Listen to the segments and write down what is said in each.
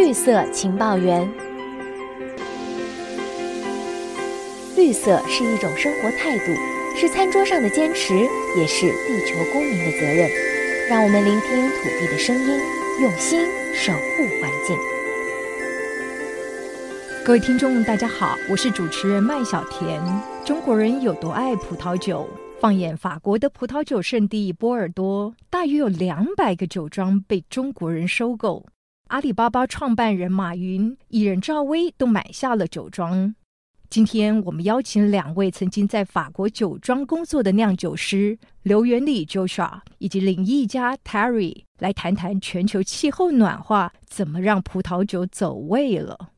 绿色情报员，绿色是一种生活态度，是餐桌上的坚持，也是地球公民的责任。让我们聆听土地的声音，用心守护环境。各位听众，大家好，我是主持人麦小甜。中国人有多爱葡萄酒？放眼法国的葡萄酒圣地波尔多，大约有两百个酒庄被中国人收购。阿里巴巴创办人马云、艺人赵薇都买下了酒庄。今天我们邀请两位曾经在法国酒庄工作的酿酒师刘元礼 j o e a 以及林毅家 （Terry） 来谈谈全球气候暖化怎么让葡萄酒走位了。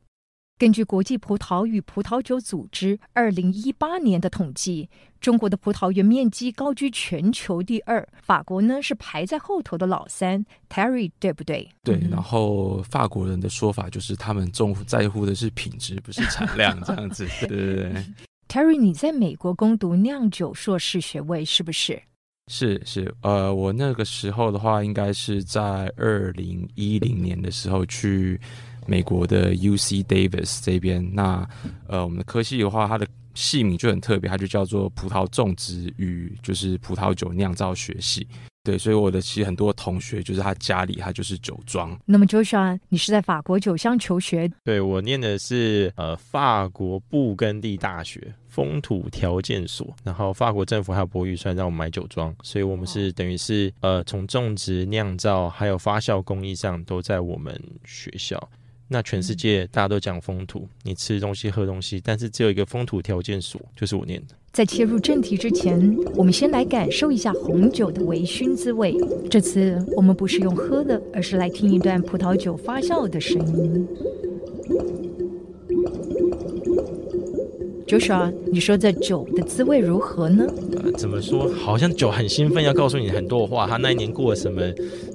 根据国际葡萄与葡萄酒组织二零一八年的统计，中国的葡萄园面积高居全球第二，法国呢是排在后头的老三。Terry，对不对？对。然后法国人的说法就是，他们重在乎的是品质，不是产量。这样子，对对对。Terry，你在美国攻读酿酒硕士学位是不是？是是。呃，我那个时候的话，应该是在二零一零年的时候去。美国的 U C Davis 这边，那呃，我们的科系的话，它的系名就很特别，它就叫做葡萄种植与就是葡萄酒酿造学系。对，所以我的其实很多同学就是他家里他就是酒庄。那么 Joel，你是在法国酒乡求学？对我念的是呃法国布根地大学风土条件所，然后法国政府还有拨预算让我们买酒庄，所以我们是等于是呃从种植、酿造还有发酵工艺上都在我们学校。那全世界大家都讲风土，你吃东西喝东西，但是只有一个风土条件所，就是我念的。在切入正题之前，我们先来感受一下红酒的微醺滋味。这次我们不是用喝的，而是来听一段葡萄酒发酵的声音。Josh，你说这酒的滋味如何呢？呃，怎么说？好像酒很兴奋，要告诉你很多话。他那一年过什么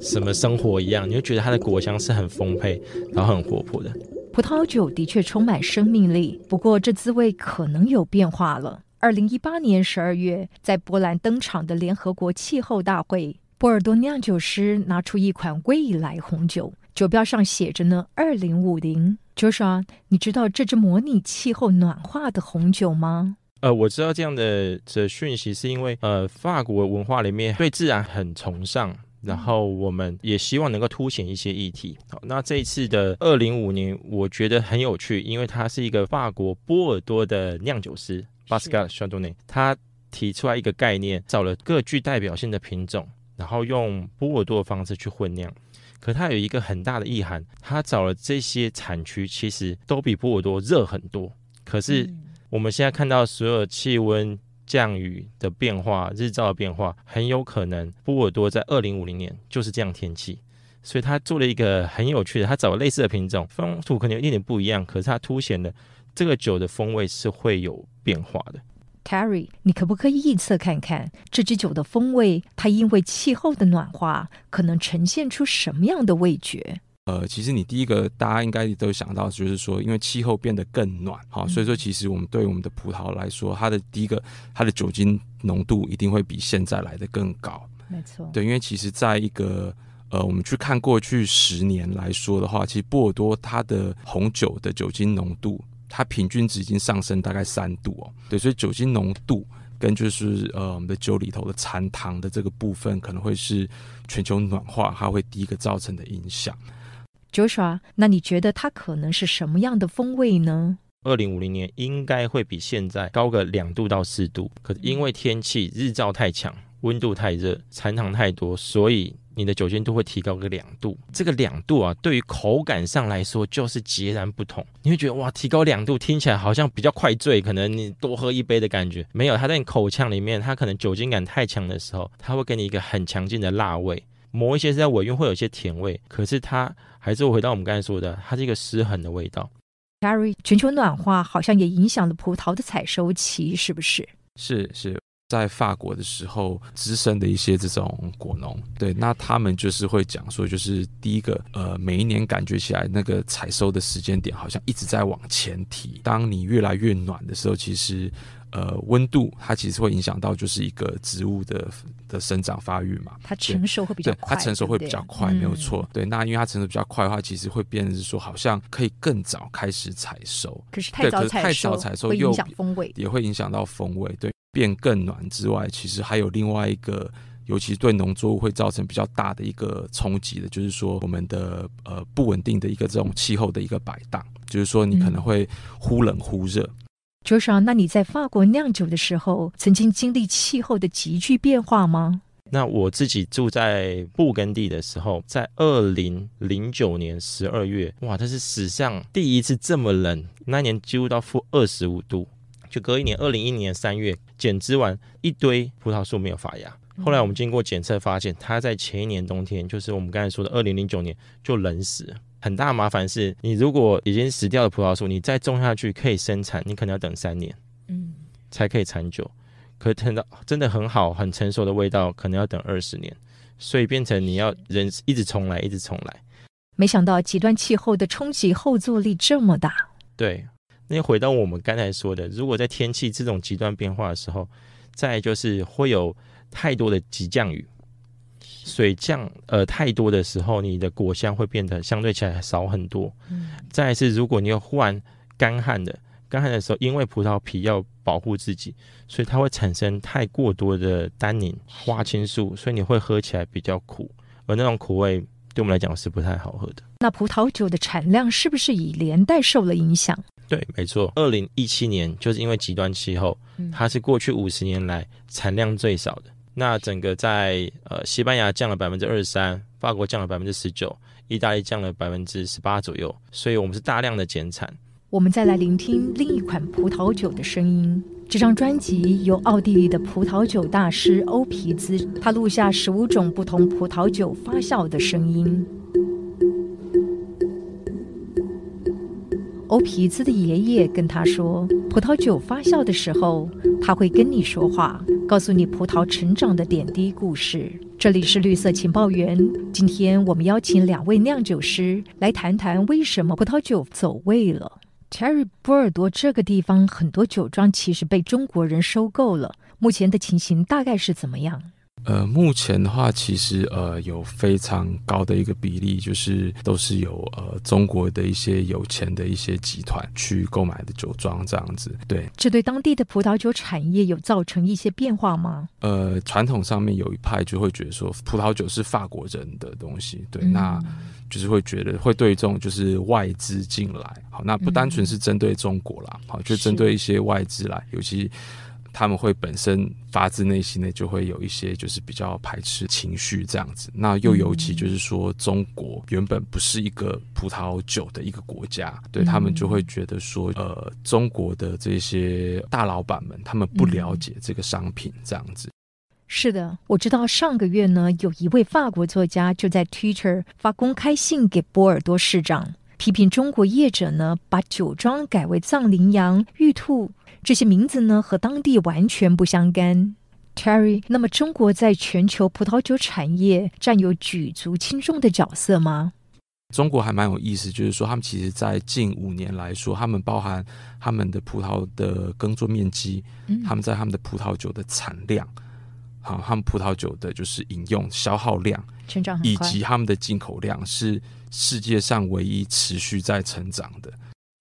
什么生活一样，你就觉得它的果香是很丰沛，然后很活泼的。葡萄酒的确充满生命力，不过这滋味可能有变化了。二零一八年十二月，在波兰登场的联合国气候大会，波尔多酿酒师拿出一款未来红酒，酒标上写着呢“二零五零”。就是啊，你知道这支模拟气候暖化的红酒吗？呃，我知道这样的这讯息，是因为呃，法国文化里面对自然很崇尚，然后我们也希望能够凸显一些议题。好，那这一次的二零五年，我觉得很有趣，因为它是一个法国波尔多的酿酒师巴斯卡尔·沙内，他提出来一个概念，找了各具代表性的品种，然后用波尔多的方式去混酿。可它有一个很大的意涵，它找了这些产区，其实都比波尔多热很多。可是我们现在看到所有气温、降雨的变化、日照的变化，很有可能波尔多在二零五零年就是这样天气。所以他做了一个很有趣的，他找了类似的品种，风土可能有一点点不一样，可是它凸显了这个酒的风味是会有变化的。c a r r y 你可不可以预测看看这支酒的风味？它因为气候的暖化，可能呈现出什么样的味觉？呃，其实你第一个，大家应该都想到，就是说，因为气候变得更暖，好，所以说，其实我们对我们的葡萄来说，它的第一个，它的酒精浓度一定会比现在来的更高。没错，对，因为其实在一个呃，我们去看过去十年来说的话，其实波尔多它的红酒的酒精浓度。它平均值已经上升大概三度哦，对，所以酒精浓度跟就是呃我们的酒里头的残糖的这个部分，可能会是全球暖化它会第一个造成的影响。Joshua，那你觉得它可能是什么样的风味呢？二零五零年应该会比现在高个两度到四度，可是因为天气日照太强，温度太热，残糖太多，所以。你的酒精度会提高个两度，这个两度啊，对于口感上来说就是截然不同。你会觉得哇，提高两度听起来好像比较快醉，可能你多喝一杯的感觉没有。它在你口腔里面，它可能酒精感太强的时候，它会给你一个很强劲的辣味。磨一些是在尾韵会有些甜味，可是它还是回到我们刚才说的，它是一个失衡的味道。Gary，全球暖化好像也影响了葡萄的采收期，是不是？是是。在法国的时候，资深的一些这种果农，对，那他们就是会讲说，就是第一个，呃，每一年感觉起来，那个采收的时间点好像一直在往前提。当你越来越暖的时候，其实，呃，温度它其实会影响到就是一个植物的的生长发育嘛。它成熟会比较快，它成熟会比较快，没有错。对，那因为它成熟比较快的话，其实会变成说，好像可以更早开始采收。可是太早采收又影响风味，也会影响到风味。对。变更暖之外，其实还有另外一个，尤其对农作物会造成比较大的一个冲击的，就是说我们的呃不稳定的一个这种气候的一个摆荡，就是说你可能会忽冷忽热。j o s 那你在法国酿酒的时候，曾经经历气候的急剧变化吗？那我自己住在布根地的时候，在二零零九年十二月，哇，这是史上第一次这么冷，那年进入到负二十五度。就隔一年，二零一一年三月剪枝完，一堆葡萄树没有发芽。后来我们经过检测发现，它在前一年冬天，就是我们刚才说的二零零九年就冷死很大麻烦是，你如果已经死掉的葡萄树，你再种下去可以生产，你可能要等三年，嗯，才可以长久。可等到真的很好、很成熟的味道，可能要等二十年。所以变成你要人一直重来，一直重来。没想到极端气候的冲击后坐力这么大。对。那回到我们刚才说的，如果在天气这种极端变化的时候，再就是会有太多的急降雨，水降呃太多的时候，你的果香会变得相对起来少很多。再是，如果你忽然干旱的，干旱的时候，因为葡萄皮要保护自己，所以它会产生太过多的单宁、花青素，所以你会喝起来比较苦，而那种苦味对我们来讲是不太好喝的。那葡萄酒的产量是不是以连带受了影响？对，没错。二零一七年就是因为极端气候，它是过去五十年来产量最少的。那整个在呃西班牙降了百分之二十三，法国降了百分之十九，意大利降了百分之十八左右。所以，我们是大量的减产。我们再来聆听另一款葡萄酒的声音。这张专辑由奥地利的葡萄酒大师欧皮兹，他录下十五种不同葡萄酒发酵的声音。欧皮兹的爷爷跟他说：“葡萄酒发酵的时候，他会跟你说话，告诉你葡萄成长的点滴故事。”这里是绿色情报员。今天我们邀请两位酿酒师来谈谈为什么葡萄酒走味了。Cherry 波尔多这个地方，很多酒庄其实被中国人收购了。目前的情形大概是怎么样？呃，目前的话，其实呃，有非常高的一个比例，就是都是有呃中国的一些有钱的一些集团去购买的酒庄这样子。对，这对当地的葡萄酒产业有造成一些变化吗？呃，传统上面有一派就会觉得说，葡萄酒是法国人的东西，对，那就是会觉得会对这种就是外资进来，好，那不单纯是针对中国啦，好，就针对一些外资来，尤其。他们会本身发自内心的就会有一些就是比较排斥情绪这样子，那又尤其就是说中国原本不是一个葡萄酒的一个国家，对他们就会觉得说，呃，中国的这些大老板们他们不了解这个商品这样子。是的，我知道上个月呢，有一位法国作家就在 Twitter 发公开信给波尔多市长，批评中国业者呢把酒庄改为藏羚羊、玉兔。这些名字呢，和当地完全不相干。Terry，那么中国在全球葡萄酒产业占有举足轻重的角色吗？中国还蛮有意思，就是说，他们其实在近五年来说，他们包含他们的葡萄的耕作面积，他们在他们的葡萄酒的产量，好，他们葡萄酒的就是饮用消耗量，成长，以及他们的进口量是世界上唯一持续在成长的。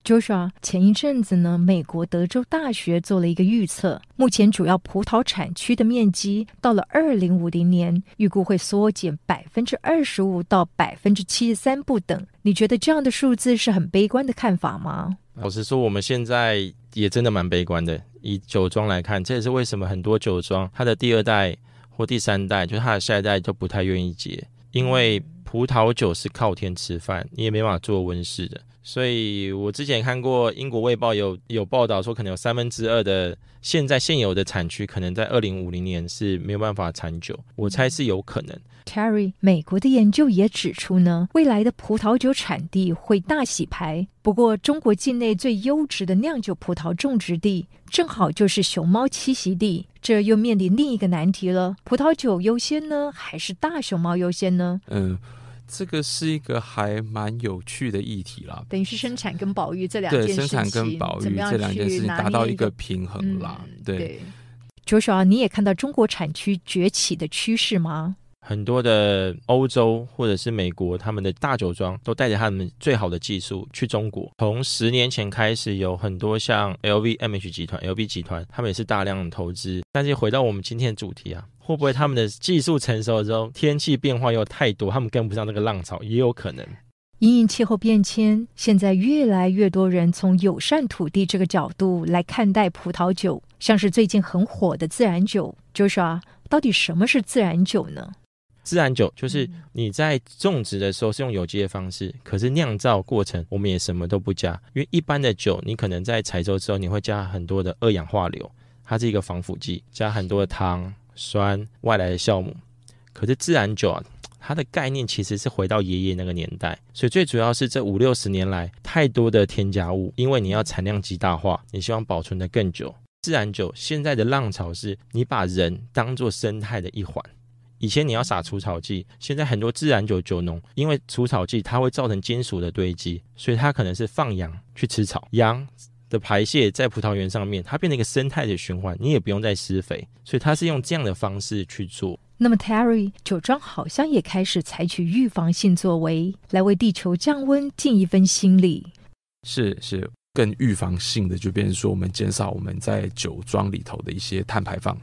Joshua，前一阵子呢，美国德州大学做了一个预测，目前主要葡萄产区的面积到了二零五零年，预估会缩减百分之二十五到百分之七十三不等。你觉得这样的数字是很悲观的看法吗？老实说，我们现在也真的蛮悲观的。以酒庄来看，这也是为什么很多酒庄它的第二代或第三代，就是它的下一代，就不太愿意接，因为葡萄酒是靠天吃饭，你也没法做温室的。所以，我之前看过英国《卫报》有有报道说，可能有三分之二的现在现有的产区，可能在二零五零年是没有办法产酒。我猜是有可能。Terry，美国的研究也指出呢，未来的葡萄酒产地会大洗牌。不过，中国境内最优质的酿酒葡萄种植地，正好就是熊猫栖息地。这又面临另一个难题了：葡萄酒优先呢，还是大熊猫优先呢？嗯。这个是一个还蛮有趣的议题啦，等于是生产跟保育这两对生产跟保育这两件事情达到一个平衡啦。对，卓卓啊，你也看到中国产区崛起的趋势吗？很多的欧洲或者是美国，他们的大酒庄都带着他们最好的技术去中国。从十年前开始，有很多像 LVMH 集团、L v 集团，他们也是大量投资。但是回到我们今天的主题啊。会不会他们的技术成熟之后，天气变化又太多，他们跟不上这个浪潮也有可能。因应气候变迁，现在越来越多人从友善土地这个角度来看待葡萄酒，像是最近很火的自然酒。Josh，到底什么是自然酒呢？自然酒就是你在种植的时候是用有机的方式，可是酿造过程我们也什么都不加。因为一般的酒，你可能在采收之后你会加很多的二氧化硫，它是一个防腐剂，加很多的糖。酸外来的酵母，可是自然酒啊，它的概念其实是回到爷爷那个年代，所以最主要是这五六十年来太多的添加物，因为你要产量极大化，你希望保存的更久。自然酒现在的浪潮是，你把人当做生态的一环。以前你要撒除草剂，现在很多自然酒酒农，因为除草剂它会造成金属的堆积，所以它可能是放羊去吃草，羊。的排泄在葡萄园上面，它变成一个生态的循环，你也不用再施肥，所以它是用这样的方式去做。那么，Terry，酒庄好像也开始采取预防性作为，来为地球降温尽一份心力。是是，更预防性的，就变成说，我们减少我们在酒庄里头的一些碳排放。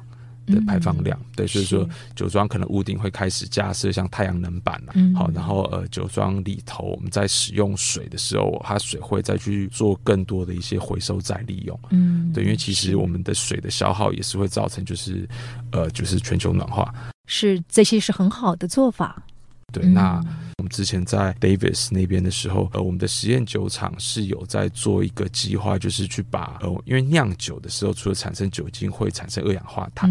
的排放量，对，所以说酒庄可能屋顶会开始加设像太阳能板啦，好，然后呃，酒庄里头我们在使用水的时候，它水会再去做更多的一些回收再利用，嗯，对，因为其实我们的水的消耗也是会造成就是呃就是全球暖化，是这些是很好的做法，对，那。之前在 Davis 那边的时候，呃，我们的实验酒厂是有在做一个计划，就是去把呃，因为酿酒的时候除了产生酒精，会产生二氧化碳。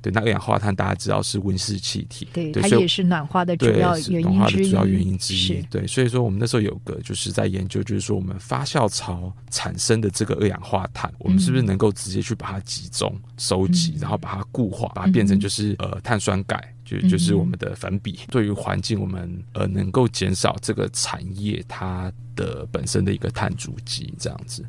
对，那二氧化碳大家知道是温室气体，对，它也是暖化的主要原因之一。对，所以说我们那时候有个就是在研究，就是说我们发酵槽产生的这个二氧化碳，我们是不是能够直接去把它集中收集，然后把它固化，把它变成就是呃碳酸钙。就就是我们的粉笔，对于环境，我们呃能够减少这个产业它的本身的一个碳足迹，这样子。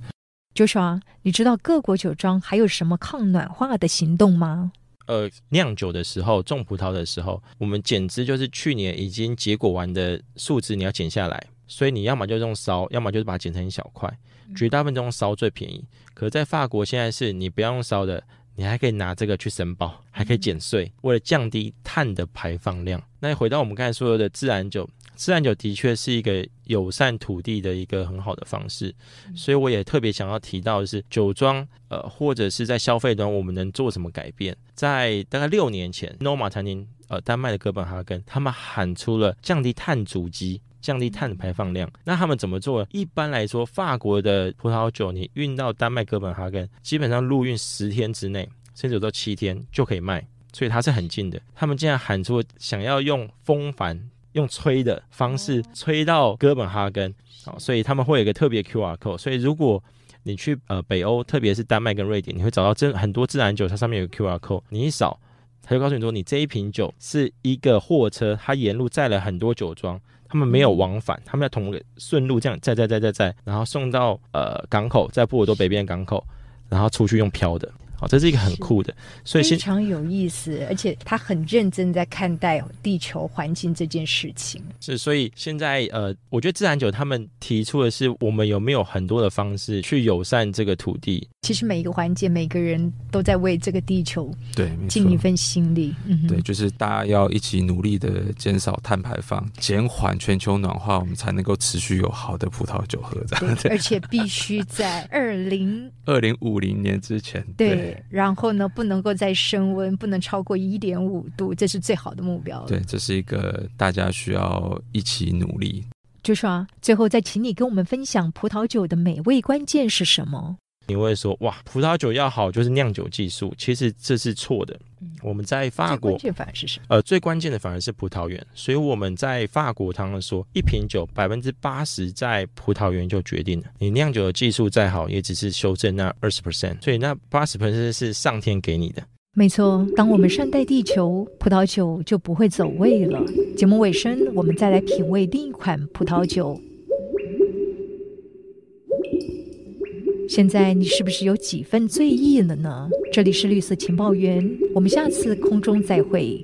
酒庄，你知道各国酒庄还有什么抗暖化的行动吗？呃，酿酒的时候，种葡萄的时候，我们剪枝就是去年已经结果完的树枝，你要剪下来，所以你要么就用烧，要么就是把它剪成一小块，绝大部分用烧最便宜。可在法国现在是你不要用烧的。你还可以拿这个去申报，还可以减税。为了降低碳的排放量，那回到我们刚才说的自然酒，自然酒的确是一个友善土地的一个很好的方式。所以我也特别想要提到的是，酒庄呃或者是在消费端我们能做什么改变？在大概六年前，诺马餐厅呃丹麦的哥本哈根，他们喊出了降低碳足迹。降低碳的排放量，那他们怎么做？一般来说，法国的葡萄酒你运到丹麦哥本哈根，基本上陆运十天之内，甚至有到七天就可以卖，所以它是很近的。他们竟然喊出想要用风帆、用吹的方式吹到哥本哈根，好，所以他们会有一个特别 QR code。所以如果你去呃北欧，特别是丹麦跟瑞典，你会找到真很多自然酒，它上面有 QR code，你一扫，他就告诉你说你这一瓶酒是一个货车，它沿路载了很多酒庄。他们没有往返，他们要同顺路这样载载载载载，然后送到呃港口，在波尔多北边港口，然后出去用漂的。好，这是一个很酷的，所以非常有意思，而且他很认真在看待地球环境这件事情。是，所以现在呃，我觉得自然酒他们提出的是，我们有没有很多的方式去友善这个土地。其实每一个环节，每个人都在为这个地球对尽一份心力。对，就是大家要一起努力的减少碳排放，减缓全球暖化，我们才能够持续有好的葡萄酒喝。这 而且必须在二零二零五零年之前对。然后呢，不能够再升温，不能超过一点五度，这是最好的目标。对，这是一个大家需要一起努力。就是啊，最后再请你跟我们分享葡萄酒的美味关键是什么？你会说哇，葡萄酒要好就是酿酒技术，其实这是错的。我们在法国关键反是什么？呃，最关键的反而是葡萄园。所以我们在法国，他们说一瓶酒百分之八十在葡萄园就决定了。你酿酒的技术再好，也只是修正那二十 percent。所以那八十 percent 是上天给你的。没错，当我们善待地球，葡萄酒就不会走味了。节目尾声，我们再来品味另一款葡萄酒。现在你是不是有几分醉意了呢？这里是绿色情报员，我们下次空中再会。